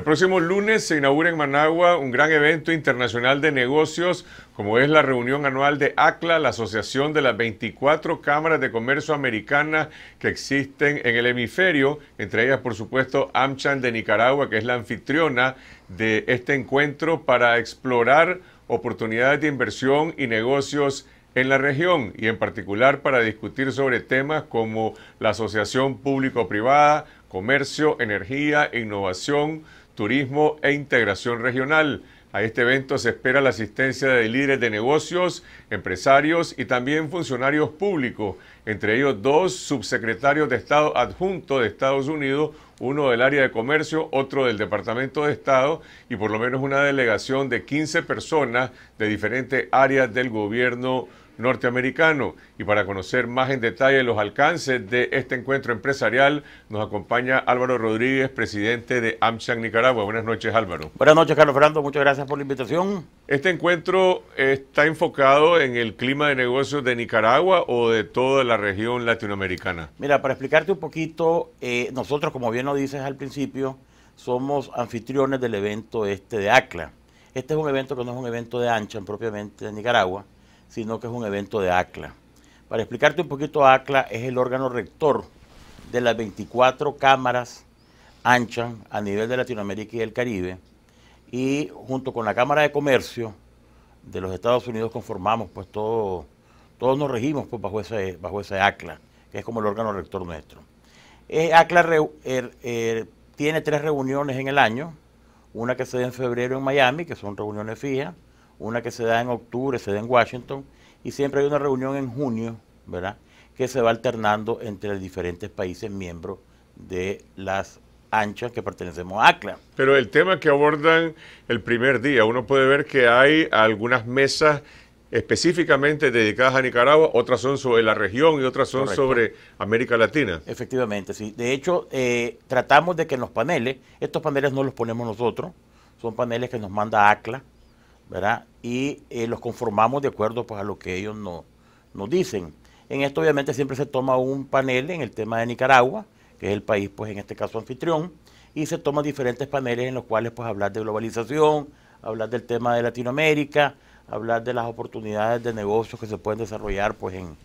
El próximo lunes se inaugura en Managua un gran evento internacional de negocios, como es la reunión anual de ACLA, la Asociación de las 24 Cámaras de Comercio Americanas que existen en el hemisferio, entre ellas, por supuesto, Amchan de Nicaragua, que es la anfitriona de este encuentro para explorar oportunidades de inversión y negocios en la región y en particular para discutir sobre temas como la asociación público-privada, comercio, energía, e innovación, Turismo e Integración Regional. A este evento se espera la asistencia de líderes de negocios, empresarios y también funcionarios públicos, entre ellos dos subsecretarios de Estado adjunto de Estados Unidos, uno del área de comercio, otro del Departamento de Estado y por lo menos una delegación de 15 personas de diferentes áreas del gobierno norteamericano. Y para conocer más en detalle los alcances de este encuentro empresarial, nos acompaña Álvaro Rodríguez, presidente de AmCham Nicaragua. Buenas noches, Álvaro. Buenas noches, Carlos Fernando. Muchas gracias por la invitación. Este encuentro está enfocado en el clima de negocios de Nicaragua o de toda la región latinoamericana. Mira, para explicarte un poquito, eh, nosotros, como bien lo dices al principio, somos anfitriones del evento este de ACLA. Este es un evento que no es un evento de en propiamente de Nicaragua, sino que es un evento de ACLA. Para explicarte un poquito, ACLA es el órgano rector de las 24 cámaras anchas a nivel de Latinoamérica y el Caribe, y junto con la Cámara de Comercio de los Estados Unidos conformamos, pues todos nos regimos pues, bajo, ese, bajo ACLA, que es como el órgano rector nuestro. ACLA er, er, tiene tres reuniones en el año, una que se da en febrero en Miami, que son reuniones fijas, una que se da en octubre, se da en Washington, y siempre hay una reunión en junio, ¿verdad? Que se va alternando entre los diferentes países miembros de las anchas que pertenecemos a ACLA. Pero el tema que abordan el primer día, uno puede ver que hay algunas mesas específicamente dedicadas a Nicaragua, otras son sobre la región y otras son sobre América Latina. Efectivamente, sí. De hecho, eh, tratamos de que en los paneles, estos paneles no los ponemos nosotros, son paneles que nos manda ACLA, y eh, los conformamos de acuerdo pues, a lo que ellos no, nos dicen. En esto obviamente siempre se toma un panel en el tema de Nicaragua, que es el país pues en este caso anfitrión, y se toman diferentes paneles en los cuales pues hablar de globalización, hablar del tema de Latinoamérica, hablar de las oportunidades de negocios que se pueden desarrollar pues en,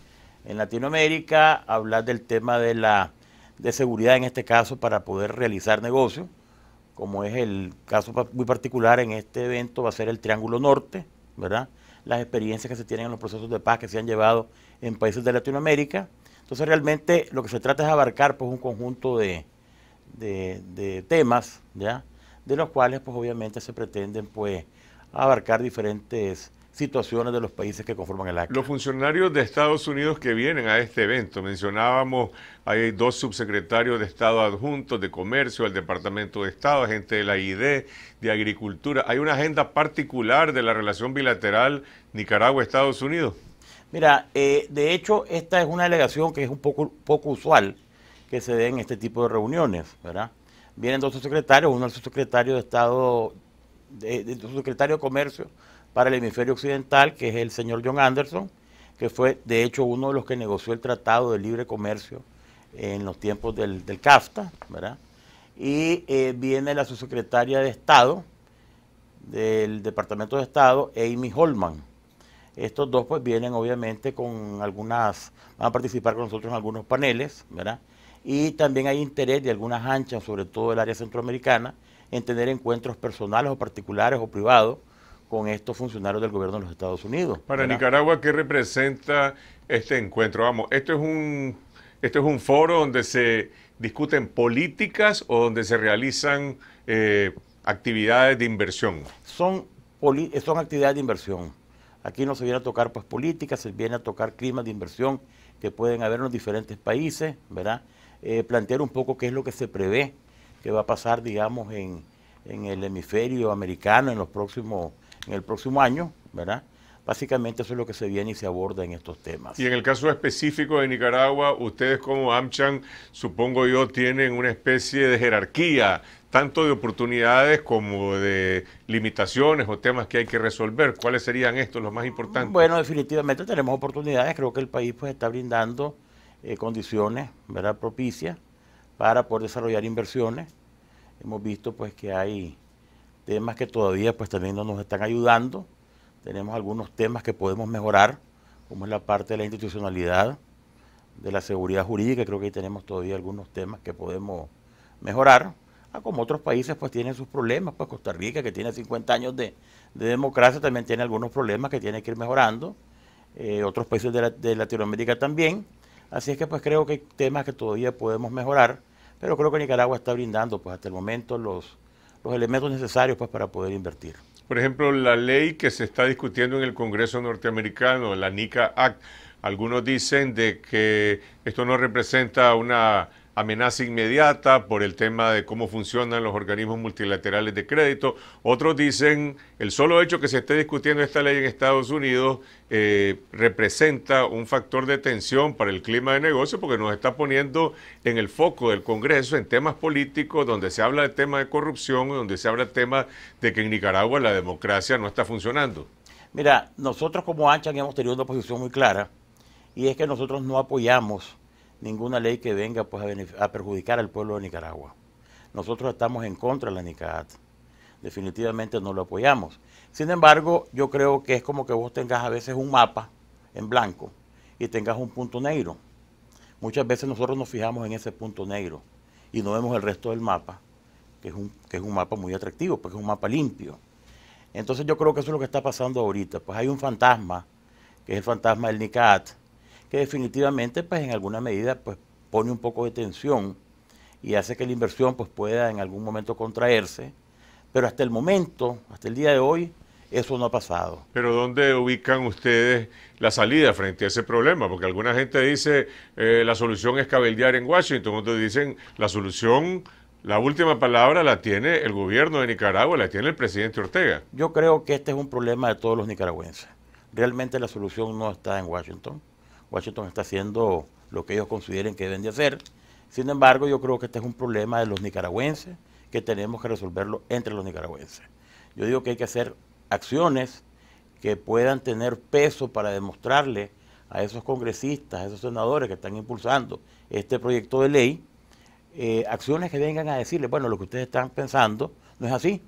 en Latinoamérica, hablar del tema de la de seguridad en este caso para poder realizar negocios como es el caso muy particular en este evento, va a ser el Triángulo Norte, ¿verdad? Las experiencias que se tienen en los procesos de paz que se han llevado en países de Latinoamérica. Entonces realmente lo que se trata es abarcar pues, un conjunto de, temas, ¿ya? De los cuales pues obviamente se pretenden pues abarcar diferentes situaciones de los países que conforman el área. Los funcionarios de Estados Unidos que vienen a este evento, mencionábamos, hay dos subsecretarios de Estado adjuntos de Comercio, al Departamento de Estado, gente de la ID, de Agricultura. ¿Hay una agenda particular de la relación bilateral Nicaragua-Estados Unidos? Mira, eh, de hecho, esta es una delegación que es un poco, poco usual que se dé en este tipo de reuniones, ¿verdad? Vienen dos subsecretarios, uno es el subsecretario de Estado, el subsecretario de Comercio, para el hemisferio occidental, que es el señor John Anderson, que fue de hecho uno de los que negoció el Tratado de Libre Comercio en los tiempos del, del CAFTA, ¿verdad? Y eh, viene la subsecretaria de Estado del Departamento de Estado, Amy Holman. Estos dos pues vienen obviamente con algunas, van a participar con nosotros en algunos paneles, ¿verdad? Y también hay interés de algunas anchas, sobre todo del área centroamericana, en tener encuentros personales o particulares o privados con estos funcionarios del gobierno de los Estados Unidos. Para Nicaragua, ¿qué representa este encuentro? Vamos, esto es un, esto es un foro donde se discuten políticas o donde se realizan eh, actividades de inversión. Son, son actividades de inversión. Aquí no se viene a tocar pues políticas, se viene a tocar climas de inversión que pueden haber en los diferentes países, ¿verdad? Eh, plantear un poco qué es lo que se prevé que va a pasar, digamos, en, en el hemisferio americano en los próximos en el próximo año, ¿verdad? Básicamente eso es lo que se viene y se aborda en estos temas. Y en el caso específico de Nicaragua, ustedes como Amchan, supongo yo, tienen una especie de jerarquía, tanto de oportunidades como de limitaciones o temas que hay que resolver. ¿Cuáles serían estos los más importantes? Bueno, definitivamente tenemos oportunidades. Creo que el país pues está brindando eh, condiciones ¿verdad? propicias para poder desarrollar inversiones. Hemos visto pues que hay temas que todavía pues también no nos están ayudando. Tenemos algunos temas que podemos mejorar, como es la parte de la institucionalidad, de la seguridad jurídica, creo que ahí tenemos todavía algunos temas que podemos mejorar. Ah, como otros países pues tienen sus problemas, pues Costa Rica que tiene 50 años de, democracia también tiene algunos problemas que tiene que ir mejorando, eh, otros países de, de Latinoamérica también. Así es que pues creo que hay temas que todavía podemos mejorar, pero creo que Nicaragua está brindando pues hasta el momento los los elementos necesarios pues, para poder invertir. Por ejemplo, la ley que se está discutiendo en el Congreso norteamericano, la NICA Act, algunos dicen de que esto no representa una amenaza inmediata por el tema de cómo funcionan los organismos multilaterales de crédito. Otros dicen el solo hecho que se esté discutiendo esta ley en Estados Unidos eh, representa un factor de tensión para el clima de negocio porque nos está poniendo en el foco del Congreso en temas políticos donde se habla de temas de corrupción, donde se habla de temas de que en Nicaragua la democracia no está funcionando. Mira, nosotros como Anchan hemos tenido una posición muy clara y es que nosotros no apoyamos ninguna ley que venga pues, a, perjudicar al pueblo de Nicaragua. Nosotros estamos en contra de la NICAAT. Definitivamente no lo apoyamos. Sin embargo, yo creo que es como que vos tengas a veces un mapa en blanco y tengas un punto negro. Muchas veces nosotros nos fijamos en ese punto negro y no vemos el resto del mapa, que es un, que es un mapa muy atractivo, porque es un mapa limpio. Entonces yo creo que eso es lo que está pasando ahorita. Pues hay un fantasma, que es el fantasma del NICAT, definitivamente pues en alguna medida pues pone un poco de tensión y hace que la inversión pues pueda en algún momento contraerse, pero hasta el momento, hasta el día de hoy, eso no ha pasado. Pero ¿dónde ubican ustedes la salida frente a ese problema? Porque alguna gente dice eh, la solución es cabeldear en Washington, otros dicen la solución, la última palabra la tiene el gobierno de Nicaragua, la tiene el presidente Ortega. Yo creo que este es un problema de todos los nicaragüenses. Realmente la solución no está en Washington Washington está haciendo lo que ellos consideren que deben de hacer. Sin embargo, yo creo que este es un problema de los nicaragüenses que tenemos que resolverlo entre los nicaragüenses. Yo digo que hay que hacer acciones que puedan tener peso para demostrarle a esos congresistas, a esos senadores que están impulsando este proyecto de ley, eh, acciones que vengan a decirle, bueno, lo que ustedes están pensando no es así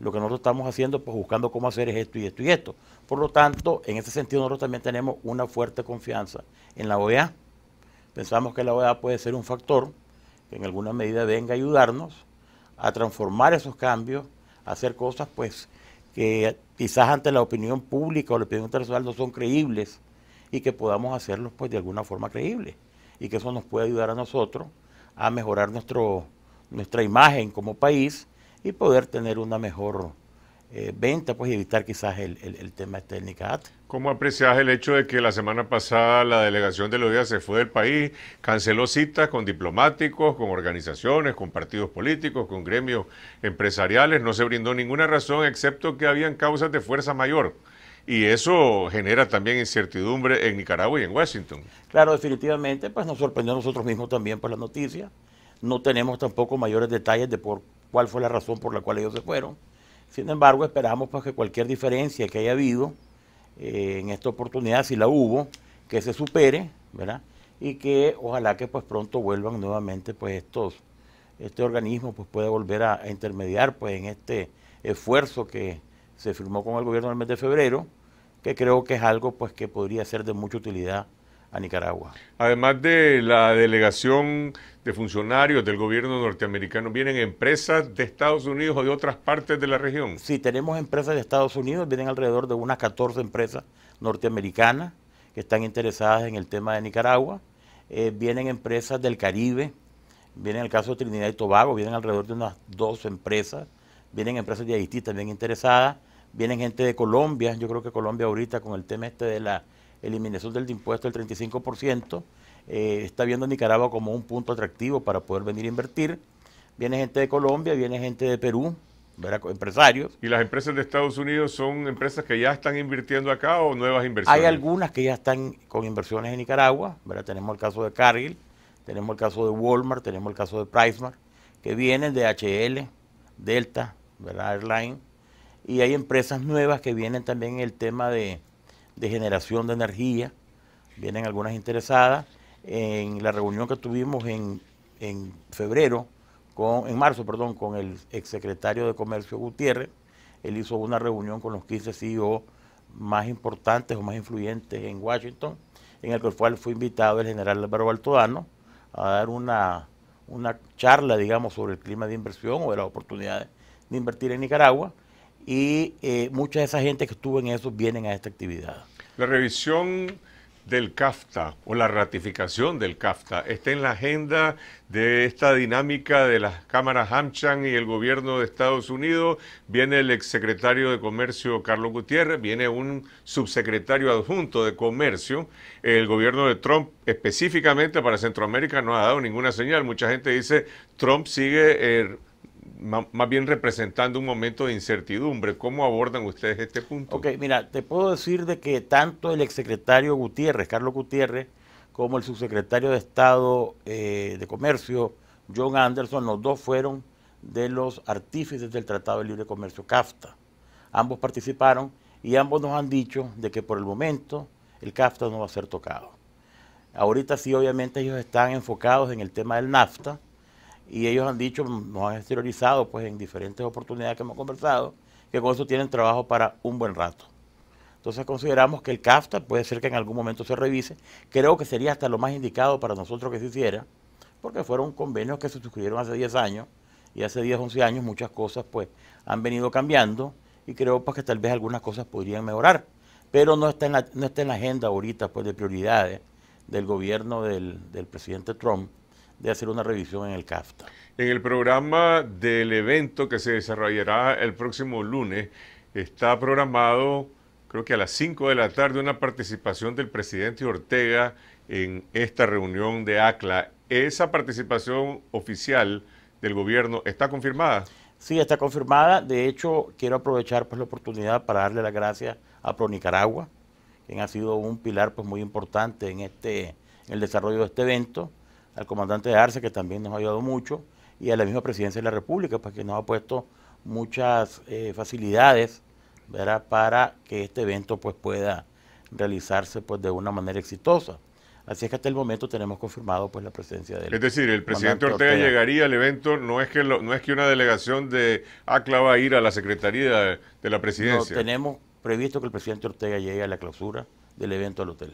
lo que nosotros estamos haciendo, pues buscando cómo hacer es esto y esto y esto. Por lo tanto, en ese sentido nosotros también tenemos una fuerte confianza en la OEA. Pensamos que la OEA puede ser un factor que en alguna medida venga a ayudarnos a transformar esos cambios, a hacer cosas pues que quizás ante la opinión pública o la opinión internacional no son creíbles y que podamos hacerlos pues de alguna forma creíbles y que eso nos puede ayudar a nosotros a mejorar nuestro, nuestra imagen como país y poder tener una mejor eh, venta, pues evitar quizás el, tema de técnica ¿Cómo aprecias el hecho de que la semana pasada la delegación de los días se fue del país, canceló citas con diplomáticos, con organizaciones, con partidos políticos, con gremios empresariales? No se brindó ninguna razón excepto que habían causas de fuerza mayor. Y eso genera también incertidumbre en Nicaragua y en Washington. Claro, definitivamente, pues nos sorprendió a nosotros mismos también por la noticia. No tenemos tampoco mayores detalles de por cuál fue la razón por la cual ellos se fueron. Sin embargo, esperamos pues, que cualquier diferencia que haya habido eh, en esta oportunidad, si la hubo, que se supere, ¿verdad? Y que ojalá que pues pronto vuelvan nuevamente pues estos, este organismo pues pueda volver a, intermediar pues en este esfuerzo que se firmó con el gobierno en el mes de febrero, que creo que es algo pues que podría ser de mucha utilidad a Nicaragua. Además de la delegación de funcionarios del gobierno norteamericano, ¿vienen empresas de Estados Unidos o de otras partes de la región? Sí, tenemos empresas de Estados Unidos, vienen alrededor de unas 14 empresas norteamericanas que están interesadas en el tema de Nicaragua. Eh, vienen empresas del Caribe, vienen el caso de Trinidad y Tobago, vienen alrededor de unas 12 empresas, vienen empresas de Haití también interesadas, vienen gente de Colombia, yo creo que Colombia ahorita con el tema este de la eliminación del impuesto del 35%, eh, está viendo Nicaragua como un punto atractivo para poder venir a invertir. Viene gente de Colombia, viene gente de Perú, empresarios. ¿Y las empresas de Estados Unidos son empresas que ya están invirtiendo acá o nuevas inversiones? Hay algunas que ya están con inversiones en Nicaragua, ¿verdad? tenemos el caso de Cargill, tenemos el caso de Walmart, tenemos el caso de Pricemark, que vienen de HL, Delta, ¿verdad? Airline, y hay empresas nuevas que vienen también en el tema de, de generación de energía. Vienen algunas interesadas. En la reunión que tuvimos en, febrero, con, en marzo, perdón, con el exsecretario de Comercio Gutiérrez, él hizo una reunión con los 15 CEO más importantes o más influyentes en Washington, en el cual fue invitado el general Álvaro Baltodano a dar una, una charla, digamos, sobre el clima de inversión o de las oportunidades de invertir en Nicaragua y eh, mucha de esa gente que estuvo en eso vienen a esta actividad. La revisión del CAFTA o la ratificación del CAFTA está en la agenda de esta dinámica de las cámaras Hamchan y el gobierno de Estados Unidos. Viene el exsecretario de Comercio Carlos Gutiérrez, viene un subsecretario adjunto de Comercio. El gobierno de Trump específicamente para Centroamérica no ha dado ninguna señal. Mucha gente dice Trump sigue... Eh, más bien representando un momento de incertidumbre. ¿Cómo abordan ustedes este punto? Ok, mira, te puedo decir de que tanto el exsecretario Gutiérrez, Carlos Gutiérrez, como el subsecretario de Estado eh, de Comercio, John Anderson, los dos fueron de los artífices del Tratado de Libre Comercio CAFTA. Ambos participaron y ambos nos han dicho de que por el momento el CAFTA no va a ser tocado. Ahorita sí, obviamente ellos están enfocados en el tema del NAFTA, y ellos han dicho, nos han exteriorizado pues en diferentes oportunidades que hemos conversado, que con eso tienen trabajo para un buen rato. Entonces consideramos que el CAFTA puede ser que en algún momento se revise. Creo que sería hasta lo más indicado para nosotros que se hiciera, porque fueron convenios que se suscribieron hace 10 años y hace 10, 11 años muchas cosas pues han venido cambiando y creo pues que tal vez algunas cosas podrían mejorar, pero no está en la, no está en la agenda ahorita pues de prioridades del gobierno del presidente Trump de hacer una revisión en el CAFTA. En el programa del evento que se desarrollará el próximo lunes, está programado, creo que a las 5 de la tarde, una participación del presidente Ortega en esta reunión de ACLA. ¿Esa participación oficial del gobierno está confirmada? Sí, está confirmada. De hecho, quiero aprovechar pues, la oportunidad para darle las gracias a ProNicaragua, quien ha sido un pilar pues, muy importante en, este, en el desarrollo de este evento al comandante de Arce, que también nos ha ayudado mucho, y a la misma presidencia de la República, pues, que nos ha puesto muchas eh, facilidades para que este evento pues, pueda realizarse pues, de una manera exitosa. Así es que hasta el momento tenemos confirmado pues la presencia del Es decir, el presidente Ortega, llegaría al evento, no es que no es que una delegación de ACLA va a ir a la Secretaría de la Presidencia. No, tenemos previsto que el presidente Ortega llegue a la clausura del evento al hotel.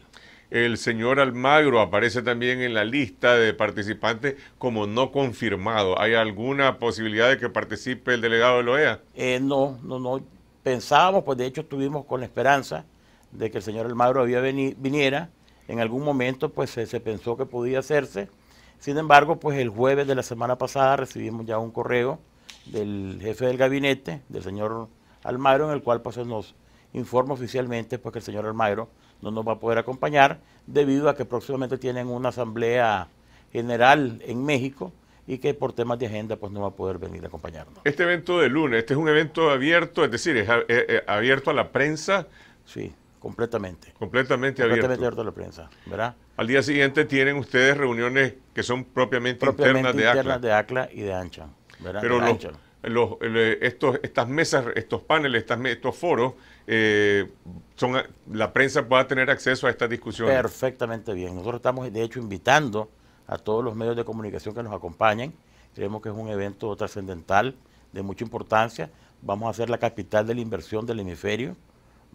El señor Almagro aparece también en la lista de participantes como no confirmado. ¿Hay alguna posibilidad de que participe el delegado de la OEA? Eh, no, no, no. Pensábamos, pues de hecho estuvimos con la esperanza de que el señor Almagro había viniera. En algún momento pues se, pensó que podía hacerse. Sin embargo, pues el jueves de la semana pasada recibimos ya un correo del jefe del gabinete, del señor Almagro, en el cual pues nos Informo oficialmente pues, que el señor Almagro no nos va a poder acompañar debido a que próximamente tienen una asamblea general en México y que por temas de agenda pues no va a poder venir a acompañarnos. Este evento de lunes, este es un evento abierto, es decir, es eh, eh, abierto a la prensa. Sí, completamente. Completamente abierto. a la prensa, ¿verdad? Al día siguiente tienen ustedes reuniones que son propiamente, internas, de, internas de ACLA. y de ANCHA, ¿verdad? de ANCHA los, eh, estos, estas mesas, estos paneles, estas, estos foros, eh, son, la prensa pueda tener acceso a estas discusiones. Perfectamente bien. Nosotros estamos, de hecho, invitando a todos los medios de comunicación que nos acompañen. Creemos que es un evento trascendental, de mucha importancia. Vamos a ser la capital de la inversión del hemisferio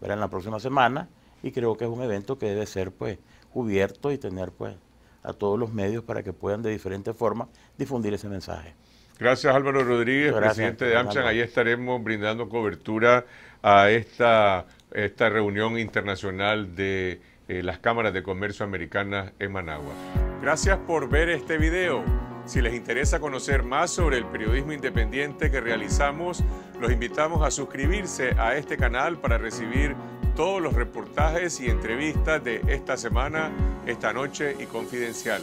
verán en la próxima semana y creo que es un evento que debe ser pues cubierto y tener pues a todos los medios para que puedan de diferentes formas difundir ese mensaje. Gracias Álvaro Rodríguez, presidente de AMCHAN. Ahí estaremos brindando cobertura a esta, esta reunión internacional de eh, las cámaras de comercio americanas en Managua. Gracias por ver este video. Si les interesa conocer más sobre el periodismo independiente que realizamos, los invitamos a suscribirse a este canal para recibir todos los reportajes y entrevistas de esta semana, esta noche y confidencial.